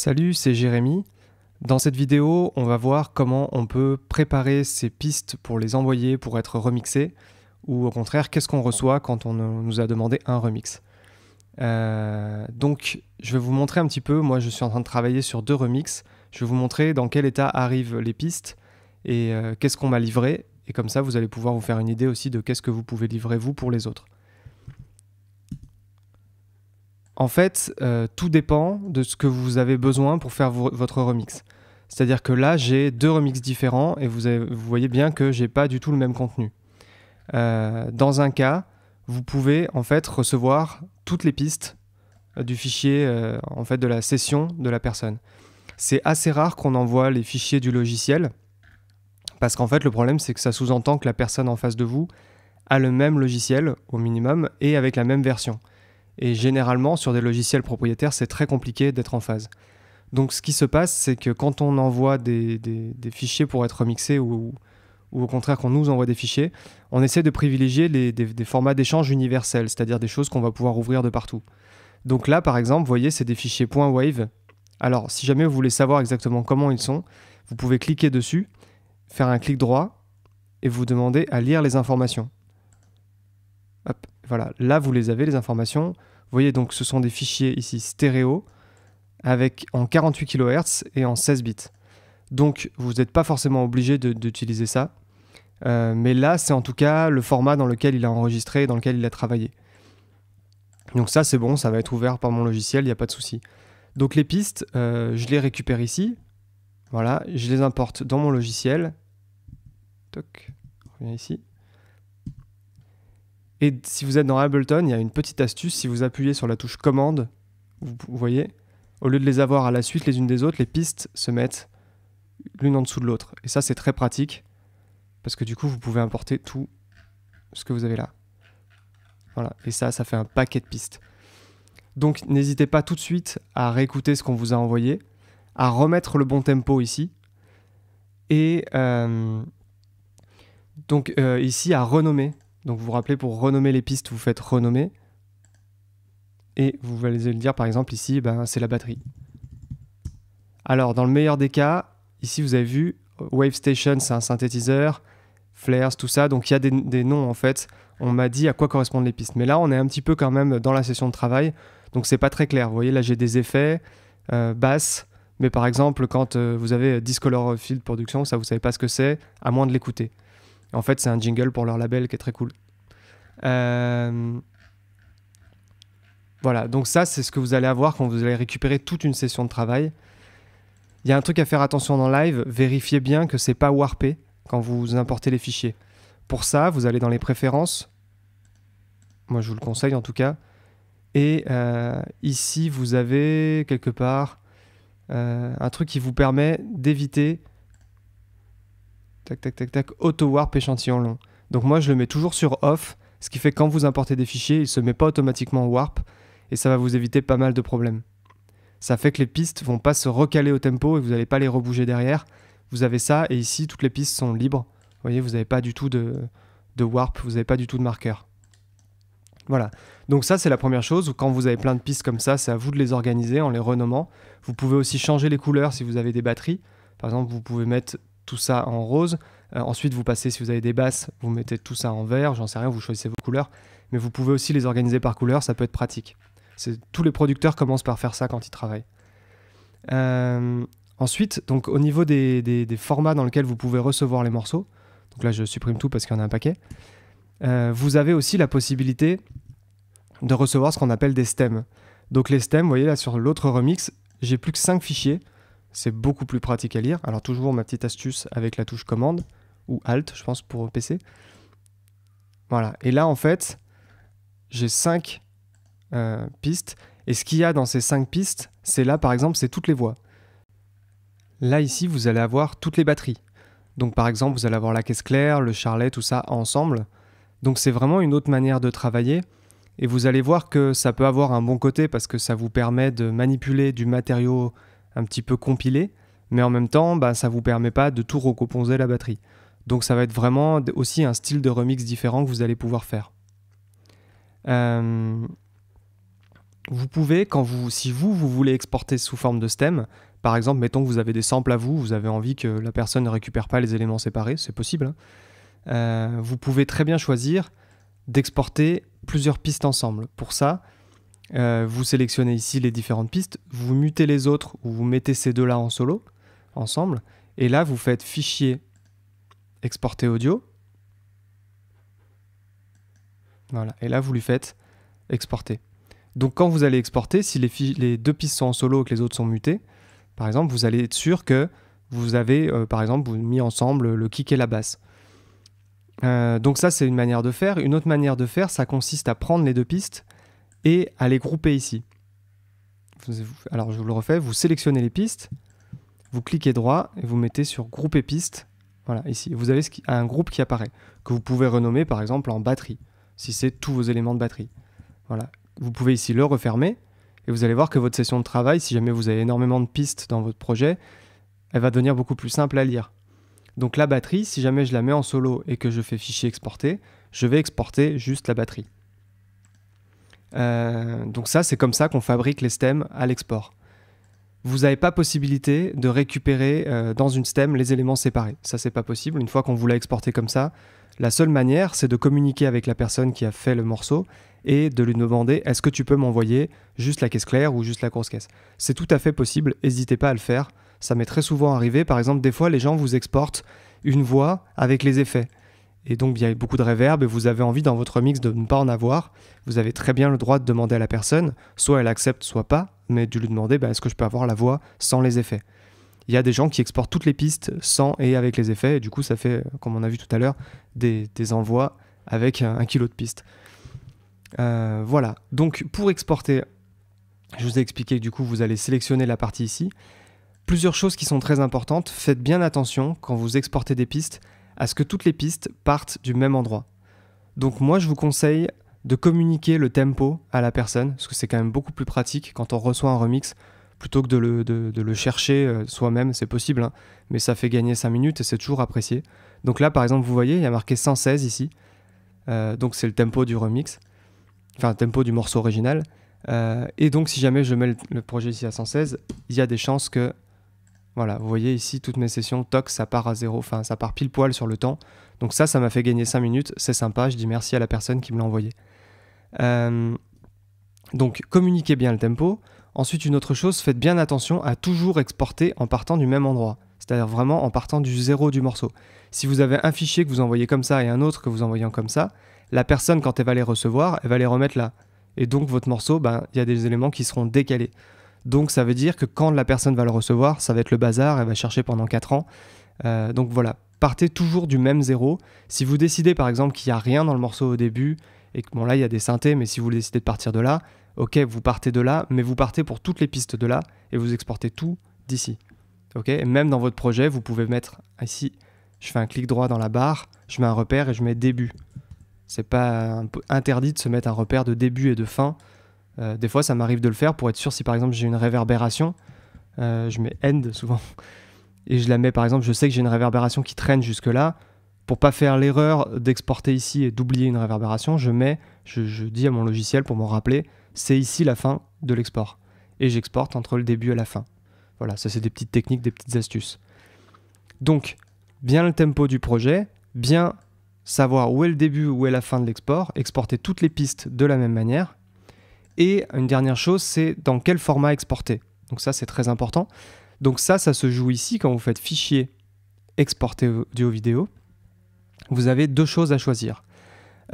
Salut, c'est Jérémy. Dans cette vidéo, on va voir comment on peut préparer ces pistes pour les envoyer pour être remixées, ou au contraire, qu'est-ce qu'on reçoit quand on nous a demandé un remix. Euh, donc, je vais vous montrer un petit peu, moi je suis en train de travailler sur deux remixes, je vais vous montrer dans quel état arrivent les pistes et euh, qu'est-ce qu'on m'a livré, et comme ça vous allez pouvoir vous faire une idée aussi de qu'est-ce que vous pouvez livrer vous pour les autres. En fait, euh, tout dépend de ce que vous avez besoin pour faire votre remix. C'est-à-dire que là, j'ai deux remixes différents et vous, voyez bien que j'ai pas du tout le même contenu. Euh, dans un cas, vous pouvez en fait recevoir toutes les pistes euh, du fichier en fait de la session de la personne. C'est assez rare qu'on envoie les fichiers du logiciel parce qu'en fait le problème c'est que ça sous-entend que la personne en face de vous a le même logiciel au minimum et avec la même version. Et généralement, sur des logiciels propriétaires, c'est très compliqué d'être en phase. Donc ce qui se passe, c'est que quand on envoie des, fichiers pour être remixés ou, au contraire qu'on nous envoie des fichiers, on essaie de privilégier des, des, formats d'échange universels, c'est-à-dire des choses qu'on va pouvoir ouvrir de partout. Donc là, par exemple, vous voyez, c'est des fichiers .wave. Alors, si jamais vous voulez savoir exactement comment ils sont, vous pouvez cliquer dessus, faire un clic droit et vous demander à lire les informations. Hop. Voilà, là vous les avez les informations. Vous voyez donc ce sont des fichiers ici stéréo avec en 48 kHz et en 16 bits. Donc vous n'êtes pas forcément obligé d'utiliser ça. Euh, mais là, c'est en tout cas le format dans lequel il a enregistré et dans lequel il a travaillé. Donc ça, c'est bon, ça va être ouvert par mon logiciel, il n'y a pas de souci. Donc les pistes, euh, je les récupère ici. Voilà, je les importe dans mon logiciel. Toc, reviens ici. Et si vous êtes dans Ableton, il y a une petite astuce, si vous appuyez sur la touche commande, vous, voyez, au lieu de les avoir à la suite les unes des autres, les pistes se mettent l'une en dessous de l'autre. Et ça, c'est très pratique, parce que du coup, vous pouvez importer tout ce que vous avez là. Voilà, et ça, ça fait un paquet de pistes. Donc n'hésitez pas tout de suite à réécouter ce qu'on vous a envoyé, à remettre le bon tempo ici, et euh, donc euh, ici à renommer donc vous vous rappelez, pour renommer les pistes, vous faites renommer. Et vous allez le dire, par exemple, ici, ben, c'est la batterie. Alors, dans le meilleur des cas, ici, vous avez vu, Wave Station, c'est un synthétiseur, Flares, tout ça. Donc, il y a des, noms, en fait. On m'a dit à quoi correspondent les pistes. Mais là, on est un petit peu quand même dans la session de travail. Donc, c'est pas très clair. Vous voyez, là, j'ai des effets, euh, basses. Mais par exemple, quand euh, vous avez Discolor Field Production, ça, vous savez pas ce que c'est, à moins de l'écouter. En fait, c'est un jingle pour leur label qui est très cool. Euh, voilà, donc ça, c'est ce que vous allez avoir quand vous allez récupérer toute une session de travail. Il y a un truc à faire attention dans live, vérifiez bien que c'est pas warpé quand vous importez les fichiers. Pour ça, vous allez dans les préférences, moi je vous le conseille en tout cas, et euh, ici vous avez quelque part euh, un truc qui vous permet d'éviter Tac, tac, tac, tac. Auto-warp échantillon long. Donc moi, je le mets toujours sur off, ce qui fait que quand vous importez des fichiers, il ne se met pas automatiquement warp, et ça va vous éviter pas mal de problèmes. Ça fait que les pistes vont pas se recaler au tempo et vous n'allez pas les rebouger derrière. Vous avez ça, et ici, toutes les pistes sont libres. Vous voyez, vous n'avez pas du tout de, de warp, vous n'avez pas du tout de marqueur. Voilà. Donc ça, c'est la première chose. Quand vous avez plein de pistes comme ça, c'est à vous de les organiser en les renommant. Vous pouvez aussi changer les couleurs si vous avez des batteries. Par exemple, vous pouvez mettre tout ça en rose. Euh, ensuite, vous passez, si vous avez des basses, vous mettez tout ça en vert, j'en sais rien, vous choisissez vos couleurs. Mais vous pouvez aussi les organiser par couleur, ça peut être pratique. Tous les producteurs commencent par faire ça quand ils travaillent. Euh, ensuite, donc, au niveau des, formats dans lesquels vous pouvez recevoir les morceaux, donc là je supprime tout parce qu'il y en a un paquet, euh, vous avez aussi la possibilité de recevoir ce qu'on appelle des stems. Donc les stems, vous voyez là sur l'autre remix, j'ai plus que 5 fichiers c'est beaucoup plus pratique à lire. Alors toujours ma petite astuce avec la touche commande ou alt, je pense pour PC. Voilà. Et là en fait, j'ai cinq euh, pistes. Et ce qu'il y a dans ces 5 pistes, c'est là par exemple, c'est toutes les voix. Là ici, vous allez avoir toutes les batteries. Donc par exemple, vous allez avoir la caisse claire, le charlet, tout ça ensemble. Donc c'est vraiment une autre manière de travailler. Et vous allez voir que ça peut avoir un bon côté parce que ça vous permet de manipuler du matériau un petit peu compilé, mais en même temps, bah, ça vous permet pas de tout recomposer la batterie. Donc ça va être vraiment aussi un style de remix différent que vous allez pouvoir faire. Euh, vous pouvez, quand vous, si vous, vous voulez exporter sous forme de stem, par exemple, mettons que vous avez des samples à vous, vous avez envie que la personne ne récupère pas les éléments séparés, c'est possible. Hein. Euh, vous pouvez très bien choisir d'exporter plusieurs pistes ensemble. Pour ça, euh, vous sélectionnez ici les différentes pistes, vous mutez les autres ou vous mettez ces deux-là en solo, ensemble, et là vous faites fichier exporter audio. Voilà, et là vous lui faites exporter. Donc quand vous allez exporter, si les, deux pistes sont en solo et que les autres sont mutées, par exemple, vous allez être sûr que vous avez, euh, par exemple, mis ensemble le kick et la basse. Euh, donc ça, c'est une manière de faire. Une autre manière de faire, ça consiste à prendre les deux pistes, et à les grouper ici. Alors je vous le refais, vous sélectionnez les pistes, vous cliquez droit et vous mettez sur grouper pistes. Voilà, ici, vous avez un groupe qui apparaît, que vous pouvez renommer par exemple en batterie, si c'est tous vos éléments de batterie. Voilà, vous pouvez ici le refermer et vous allez voir que votre session de travail, si jamais vous avez énormément de pistes dans votre projet, elle va devenir beaucoup plus simple à lire. Donc la batterie, si jamais je la mets en solo et que je fais fichier exporter, je vais exporter juste la batterie. Euh, donc ça, c'est comme ça qu'on fabrique les stems à l'export. Vous n'avez pas possibilité de récupérer euh, dans une stem les éléments séparés. Ça, c'est pas possible. Une fois qu'on vous l'a exporté comme ça, la seule manière, c'est de communiquer avec la personne qui a fait le morceau et de lui demander est-ce que tu peux m'envoyer juste la caisse claire ou juste la grosse caisse. C'est tout à fait possible. N'hésitez pas à le faire. Ça m'est très souvent arrivé. Par exemple, des fois, les gens vous exportent une voix avec les effets et donc il y a beaucoup de réverb et vous avez envie dans votre mix de ne pas en avoir, vous avez très bien le droit de demander à la personne, soit elle accepte, soit pas, mais de lui demander ben, est-ce que je peux avoir la voix sans les effets. Il y a des gens qui exportent toutes les pistes sans et avec les effets, et du coup ça fait, comme on a vu tout à l'heure, des, envois avec un, kilo de pistes. Euh, voilà, donc pour exporter, je vous ai expliqué que du coup vous allez sélectionner la partie ici. Plusieurs choses qui sont très importantes, faites bien attention quand vous exportez des pistes à ce que toutes les pistes partent du même endroit. Donc moi, je vous conseille de communiquer le tempo à la personne, parce que c'est quand même beaucoup plus pratique quand on reçoit un remix, plutôt que de le, chercher euh, soi-même, c'est possible, hein, mais ça fait gagner 5 minutes et c'est toujours apprécié. Donc là, par exemple, vous voyez, il y a marqué 116 ici, euh, donc c'est le tempo du remix, enfin le tempo du morceau original. Euh, et donc si jamais je mets le, le projet ici à 116, il y a des chances que voilà, vous voyez ici toutes mes sessions, toc, ça part à zéro, enfin ça part pile poil sur le temps. Donc ça, ça m'a fait gagner 5 minutes, c'est sympa, je dis merci à la personne qui me l'a envoyé. Euh, donc communiquez bien le tempo. Ensuite, une autre chose, faites bien attention à toujours exporter en partant du même endroit, c'est-à-dire vraiment en partant du zéro du morceau. Si vous avez un fichier que vous envoyez comme ça et un autre que vous envoyez comme ça, la personne, quand elle va les recevoir, elle va les remettre là. Et donc votre morceau, ben, il y a des éléments qui seront décalés. Donc ça veut dire que quand la personne va le recevoir, ça va être le bazar, elle va chercher pendant 4 ans. Euh, donc voilà, partez toujours du même zéro. Si vous décidez par exemple qu'il n'y a rien dans le morceau au début, et que bon là il y a des synthés, mais si vous décidez de partir de là, ok, vous partez de là, mais vous partez pour toutes les pistes de là, et vous exportez tout d'ici. Ok, et même dans votre projet, vous pouvez mettre ici, je fais un clic droit dans la barre, je mets un repère et je mets début. C'est pas interdit de se mettre un repère de début et de fin euh, des fois, ça m'arrive de le faire pour être sûr si par exemple j'ai une réverbération. Euh, je mets end souvent. Et je la mets par exemple, je sais que j'ai une réverbération qui traîne jusque-là. Pour pas faire l'erreur d'exporter ici et d'oublier une réverbération, je mets, je, dis à mon logiciel pour me rappeler, c'est ici la fin de l'export. Et j'exporte entre le début et la fin. Voilà, ça c'est des petites techniques, des petites astuces. Donc, bien le tempo du projet, bien savoir où est le début, où est la fin de l'export, exporter toutes les pistes de la même manière, et une dernière chose, c'est dans quel format exporter. Donc ça, c'est très important. Donc ça, ça se joue ici quand vous faites fichier exporter audio vidéo. Vous avez deux choses à choisir.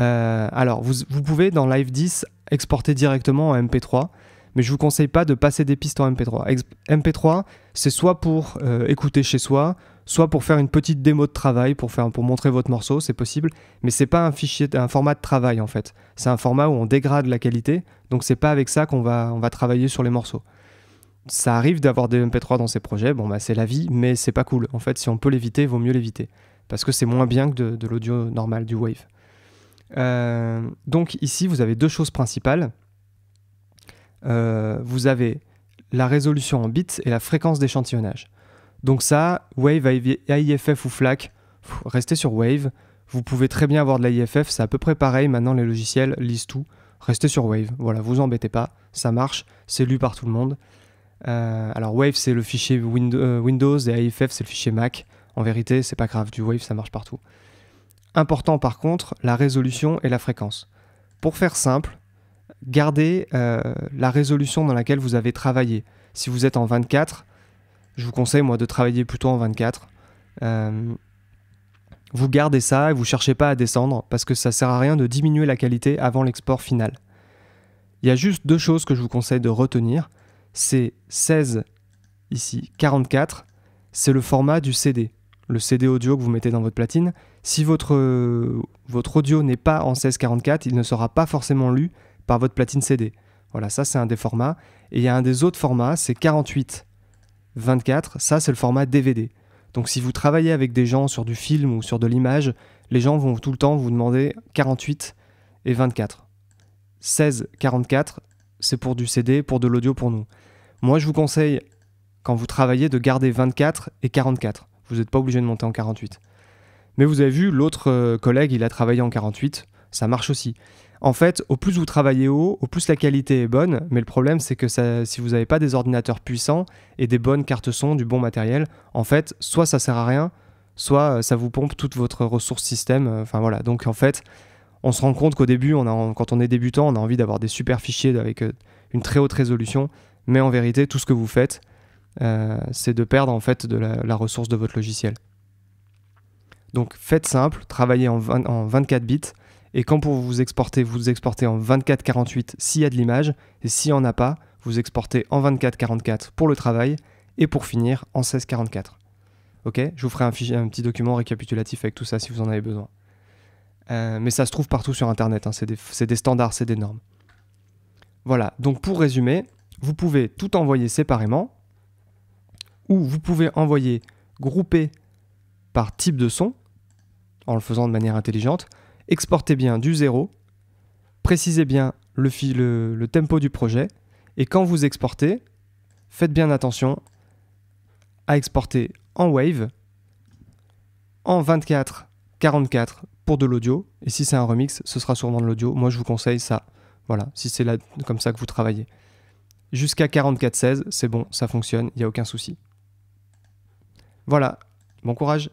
Euh, alors, vous, vous, pouvez dans Live 10 exporter directement en MP3 mais je vous conseille pas de passer des pistes en MP3. MP3, c'est soit pour euh, écouter chez soi, soit pour faire une petite démo de travail, pour, faire, pour montrer votre morceau, c'est possible, mais ce n'est pas un fichier, un format de travail en fait. C'est un format où on dégrade la qualité, donc c'est pas avec ça qu'on va, on va travailler sur les morceaux. Ça arrive d'avoir des MP3 dans ses projets, bon bah, c'est la vie, mais c'est pas cool. En fait, si on peut l'éviter, vaut mieux l'éviter, parce que c'est moins bien que de, l'audio normal, du wave. Euh, donc ici, vous avez deux choses principales. Euh, vous avez la résolution en bits et la fréquence d'échantillonnage. Donc ça, Wave, AIFF ou FLAC, restez sur Wave. Vous pouvez très bien avoir de l'AIFF, c'est à peu près pareil. Maintenant, les logiciels lisent tout. Restez sur Wave. Voilà, vous embêtez pas, ça marche, c'est lu par tout le monde. Euh, alors Wave, c'est le fichier euh, Windows et IFF, c'est le fichier Mac. En vérité, c'est pas grave, du Wave, ça marche partout. Important par contre, la résolution et la fréquence. Pour faire simple, gardez euh, la résolution dans laquelle vous avez travaillé. Si vous êtes en 24, je vous conseille moi de travailler plutôt en 24. Euh, vous gardez ça et vous cherchez pas à descendre parce que ça sert à rien de diminuer la qualité avant l'export final. Il y a juste deux choses que je vous conseille de retenir. C'est 16 ici, 44, c'est le format du CD, le CD audio que vous mettez dans votre platine. Si votre, euh, votre audio n'est pas en 1644, il ne sera pas forcément lu par votre platine CD. Voilà, ça c'est un des formats. Et il y a un des autres formats, c'est 48, 24, ça c'est le format DVD. Donc si vous travaillez avec des gens sur du film ou sur de l'image, les gens vont tout le temps vous demander 48 et 24. 16, 44, c'est pour du CD, pour de l'audio pour nous. Moi je vous conseille, quand vous travaillez, de garder 24 et 44. Vous n'êtes pas obligé de monter en 48. Mais vous avez vu, l'autre euh, collègue, il a travaillé en 48 ça marche aussi. En fait, au plus vous travaillez haut, au plus la qualité est bonne, mais le problème c'est que si vous n'avez pas des ordinateurs puissants et des bonnes cartes son, du bon matériel, en fait, soit ça sert à rien, soit euh, ça vous pompe toute votre ressource système. Euh, enfin voilà, donc en fait, on se rend compte qu'au début, quand on est débutant, on a envie d'avoir des super fichiers avec euh, une très haute résolution, mais en vérité, tout ce que vous faites, c'est de perdre en fait de la, ressource de votre logiciel. Donc faites simple, travaillez en 24 bits et quand pour vous exporter, vous exportez en 24-48 s'il y a de l'image, et s'il n'y en a pas, vous exportez en 24-44 pour le travail, et pour finir en 16-44. Ok Je vous ferai un, petit document récapitulatif avec tout ça si vous en avez besoin. Euh, mais ça se trouve partout sur Internet, hein. c'est des standards, c'est des normes. Voilà, donc pour résumer, vous pouvez tout envoyer séparément, ou vous pouvez envoyer groupé par type de son, en le faisant de manière intelligente, exportez bien du zéro, précisez bien le, le tempo du projet, et quand vous exportez, faites bien attention à exporter en Wave, en 24, 44 pour de l'audio, et si c'est un remix, ce sera sûrement de l'audio. Moi, je vous conseille ça, voilà, si c'est comme ça que vous travaillez. Jusqu'à 44-16, c'est bon, ça fonctionne, il n'y a aucun souci. Voilà, bon courage